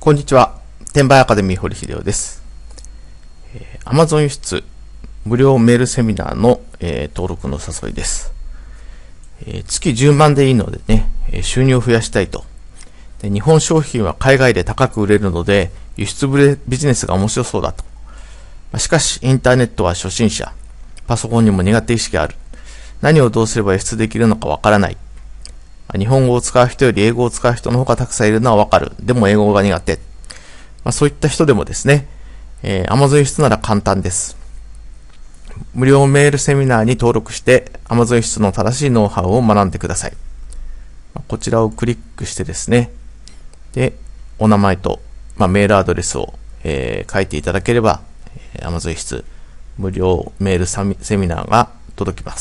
こんにちは。転売アカデミー堀秀夫です。アマ Amazon 輸出無料メールセミナーの、えー、登録の誘いです、えー、月10万でいいのでね、収入を増やしたいとで。日本商品は海外で高く売れるので、輸出ビジネスが面白そうだと。しかし、インターネットは初心者。パソコンにも苦手意識がある。何をどうすれば輸出できるのかわからない。日本語を使う人より英語を使う人の方がたくさんいるのはわかる。でも英語が苦手。まあ、そういった人でもですね、えー、Amazon 輸なら簡単です。無料メールセミナーに登録して Amazon 輸の正しいノウハウを学んでください。こちらをクリックしてですね、で、お名前と、まあ、メールアドレスを、えー、書いていただければ、Amazon 輸無料メールセミナーが届きます。